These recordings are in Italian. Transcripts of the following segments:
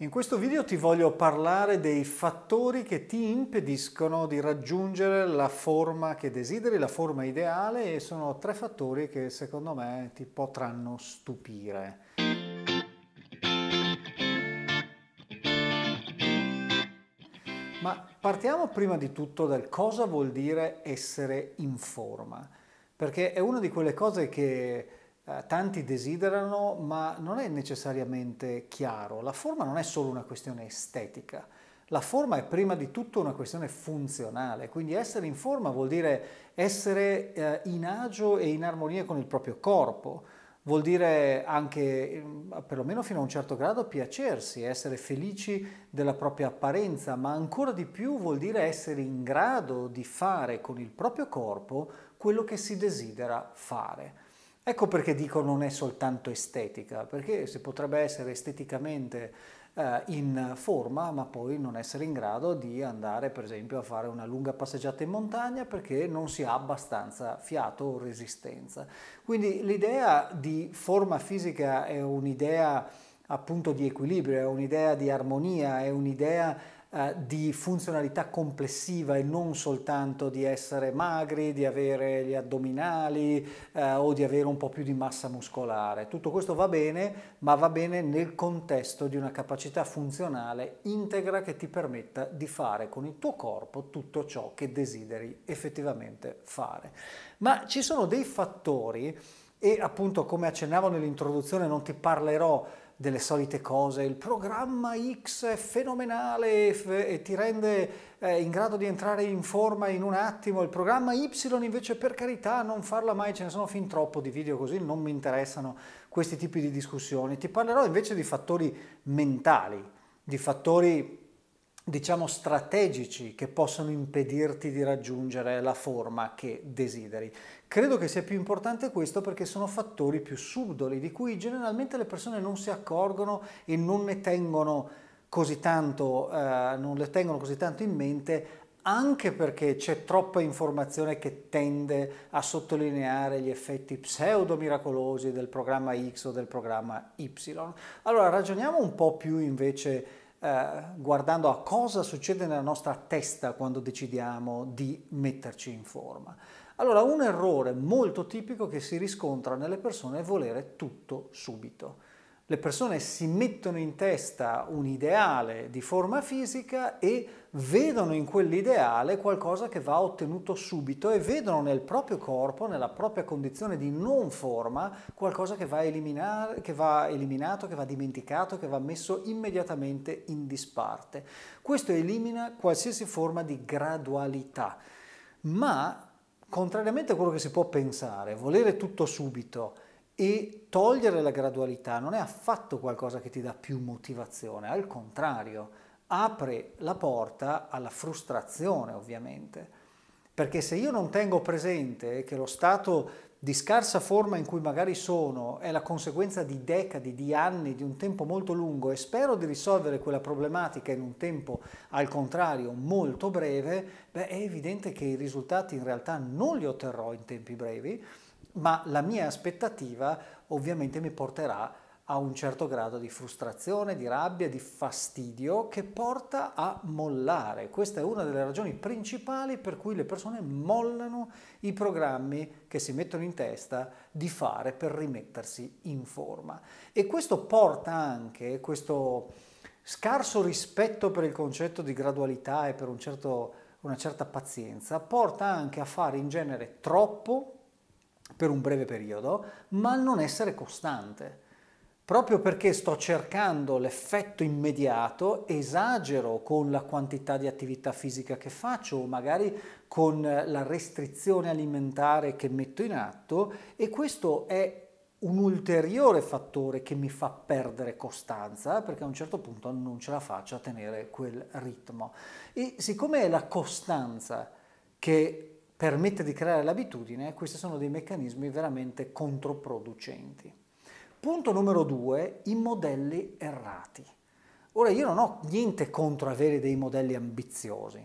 In questo video ti voglio parlare dei fattori che ti impediscono di raggiungere la forma che desideri, la forma ideale e sono tre fattori che secondo me ti potranno stupire. Ma partiamo prima di tutto dal cosa vuol dire essere in forma, perché è una di quelle cose che eh, tanti desiderano, ma non è necessariamente chiaro. La forma non è solo una questione estetica, la forma è prima di tutto una questione funzionale, quindi essere in forma vuol dire essere eh, in agio e in armonia con il proprio corpo, vuol dire anche, mm, perlomeno fino a un certo grado, piacersi, essere felici della propria apparenza, ma ancora di più vuol dire essere in grado di fare con il proprio corpo quello che si desidera fare. Ecco perché dico non è soltanto estetica, perché si potrebbe essere esteticamente eh, in forma, ma poi non essere in grado di andare per esempio a fare una lunga passeggiata in montagna perché non si ha abbastanza fiato o resistenza. Quindi l'idea di forma fisica è un'idea appunto di equilibrio, è un'idea di armonia, è un'idea eh, di funzionalità complessiva e non soltanto di essere magri, di avere gli addominali eh, o di avere un po' più di massa muscolare. Tutto questo va bene, ma va bene nel contesto di una capacità funzionale integra che ti permetta di fare con il tuo corpo tutto ciò che desideri effettivamente fare. Ma ci sono dei fattori e appunto come accennavo nell'introduzione non ti parlerò delle solite cose, il programma X è fenomenale e ti rende eh, in grado di entrare in forma in un attimo, il programma Y invece per carità non farla mai, ce ne sono fin troppo di video così, non mi interessano questi tipi di discussioni, ti parlerò invece di fattori mentali, di fattori diciamo strategici che possono impedirti di raggiungere la forma che desideri. Credo che sia più importante questo perché sono fattori più subdoli di cui generalmente le persone non si accorgono e non ne tengono così tanto, eh, non le tengono così tanto in mente anche perché c'è troppa informazione che tende a sottolineare gli effetti pseudo miracolosi del programma X o del programma Y. Allora ragioniamo un po' più invece eh, guardando a cosa succede nella nostra testa quando decidiamo di metterci in forma. Allora, un errore molto tipico che si riscontra nelle persone è volere tutto subito. Le persone si mettono in testa un ideale di forma fisica e vedono in quell'ideale qualcosa che va ottenuto subito e vedono nel proprio corpo, nella propria condizione di non forma, qualcosa che va, che va eliminato, che va dimenticato, che va messo immediatamente in disparte. Questo elimina qualsiasi forma di gradualità. Ma, contrariamente a quello che si può pensare, volere tutto subito, e togliere la gradualità non è affatto qualcosa che ti dà più motivazione, al contrario, apre la porta alla frustrazione ovviamente. Perché se io non tengo presente che lo stato di scarsa forma in cui magari sono è la conseguenza di decadi, di anni, di un tempo molto lungo e spero di risolvere quella problematica in un tempo al contrario molto breve, beh, è evidente che i risultati in realtà non li otterrò in tempi brevi ma la mia aspettativa ovviamente mi porterà a un certo grado di frustrazione, di rabbia, di fastidio che porta a mollare. Questa è una delle ragioni principali per cui le persone mollano i programmi che si mettono in testa di fare per rimettersi in forma. E questo porta anche questo scarso rispetto per il concetto di gradualità e per un certo, una certa pazienza, porta anche a fare in genere troppo per un breve periodo, ma non essere costante. Proprio perché sto cercando l'effetto immediato, esagero con la quantità di attività fisica che faccio o magari con la restrizione alimentare che metto in atto e questo è un ulteriore fattore che mi fa perdere costanza perché a un certo punto non ce la faccio a tenere quel ritmo. E siccome è la costanza che permette di creare l'abitudine, questi sono dei meccanismi veramente controproducenti. Punto numero due, i modelli errati. Ora io non ho niente contro avere dei modelli ambiziosi,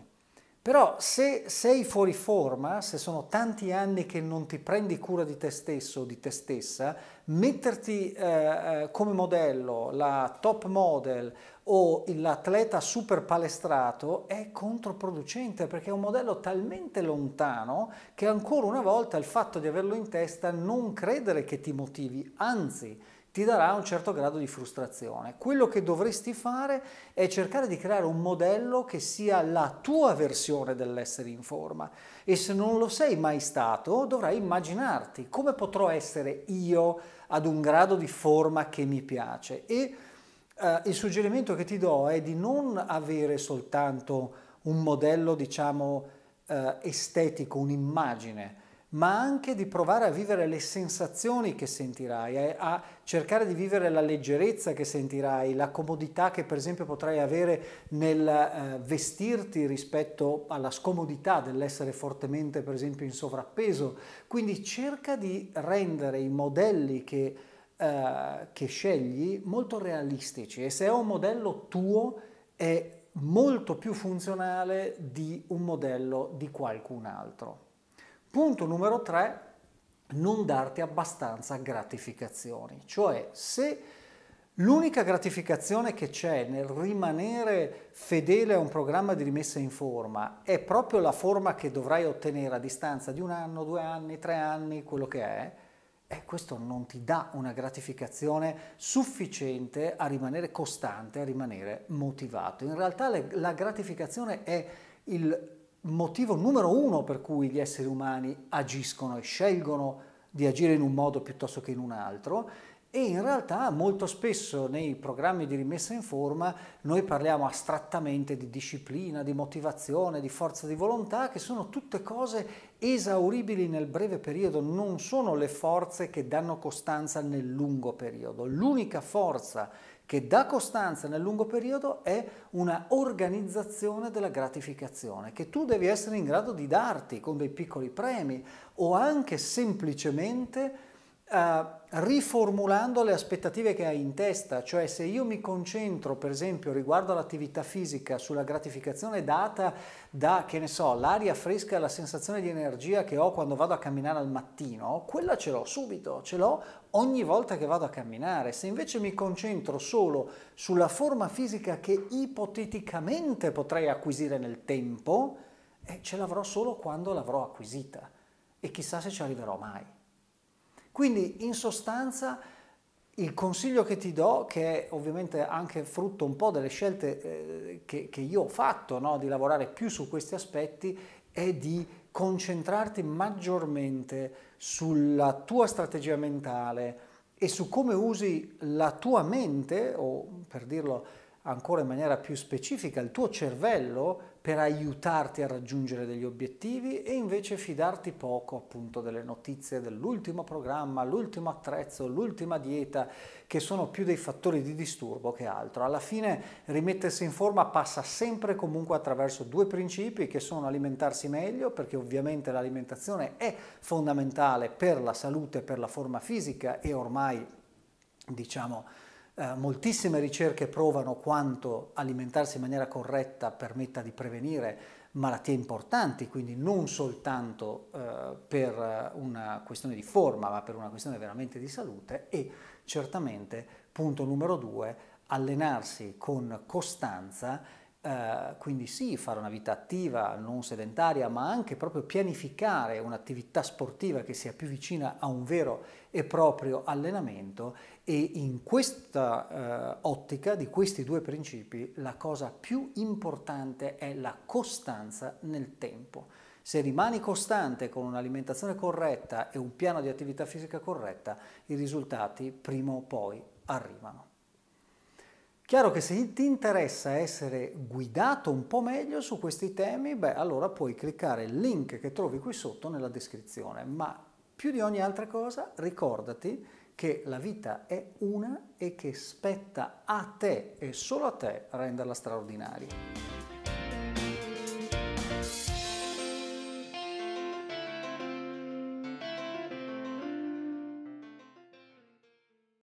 però se sei fuori forma, se sono tanti anni che non ti prendi cura di te stesso o di te stessa, metterti eh, eh, come modello la top model o l'atleta super palestrato è controproducente perché è un modello talmente lontano che ancora una volta il fatto di averlo in testa non credere che ti motivi, anzi ti darà un certo grado di frustrazione. Quello che dovresti fare è cercare di creare un modello che sia la tua versione dell'essere in forma e se non lo sei mai stato dovrai immaginarti come potrò essere io ad un grado di forma che mi piace e eh, il suggerimento che ti do è di non avere soltanto un modello diciamo eh, estetico, un'immagine, ma anche di provare a vivere le sensazioni che sentirai, eh, a cercare di vivere la leggerezza che sentirai, la comodità che per esempio potrai avere nel eh, vestirti rispetto alla scomodità dell'essere fortemente per esempio in sovrappeso. Quindi cerca di rendere i modelli che, eh, che scegli molto realistici e se è un modello tuo è molto più funzionale di un modello di qualcun altro. Punto numero 3, non darti abbastanza gratificazioni, cioè se l'unica gratificazione che c'è nel rimanere fedele a un programma di rimessa in forma è proprio la forma che dovrai ottenere a distanza di un anno, due anni, tre anni, quello che è, eh, questo non ti dà una gratificazione sufficiente a rimanere costante, a rimanere motivato. In realtà le, la gratificazione è il motivo numero uno per cui gli esseri umani agiscono e scelgono di agire in un modo piuttosto che in un altro e in realtà molto spesso nei programmi di rimessa in forma noi parliamo astrattamente di disciplina, di motivazione, di forza di volontà, che sono tutte cose esauribili nel breve periodo, non sono le forze che danno costanza nel lungo periodo. L'unica forza che dà costanza nel lungo periodo è una organizzazione della gratificazione che tu devi essere in grado di darti con dei piccoli premi o anche semplicemente uh, riformulando le aspettative che hai in testa, cioè se io mi concentro per esempio riguardo all'attività fisica sulla gratificazione data da, che ne so, l'aria fresca e la sensazione di energia che ho quando vado a camminare al mattino, quella ce l'ho subito, ce l'ho ogni volta che vado a camminare. Se invece mi concentro solo sulla forma fisica che ipoteticamente potrei acquisire nel tempo, eh, ce l'avrò solo quando l'avrò acquisita e chissà se ci arriverò mai. Quindi in sostanza il consiglio che ti do, che è ovviamente anche frutto un po' delle scelte eh, che, che, io ho fatto, no? di lavorare più su questi aspetti, è di concentrarti maggiormente sulla tua strategia mentale e su come usi la tua mente, o per dirlo ancora in maniera più specifica il tuo cervello per aiutarti a raggiungere degli obiettivi e invece fidarti poco appunto delle notizie dell'ultimo programma, l'ultimo attrezzo, l'ultima dieta che sono più dei fattori di disturbo che altro. Alla fine rimettersi in forma passa sempre comunque attraverso due principi che sono alimentarsi meglio perché ovviamente l'alimentazione è fondamentale per la salute, per la forma fisica e ormai diciamo eh, moltissime ricerche provano quanto alimentarsi in maniera corretta permetta di prevenire malattie importanti, quindi non soltanto eh, per una questione di forma, ma per una questione veramente di salute e certamente, punto numero due, allenarsi con costanza Uh, quindi sì, fare una vita attiva, non sedentaria, ma anche proprio pianificare un'attività sportiva che sia più vicina a un vero e proprio allenamento e in questa uh, ottica di questi due principi la cosa più importante è la costanza nel tempo. Se rimani costante con un'alimentazione corretta e un piano di attività fisica corretta, i risultati prima o poi arrivano. Chiaro che se ti interessa essere guidato un po' meglio su questi temi, beh, allora puoi cliccare il link che trovi qui sotto nella descrizione, ma più di ogni altra cosa ricordati che la vita è una e che spetta a te e solo a te renderla straordinaria.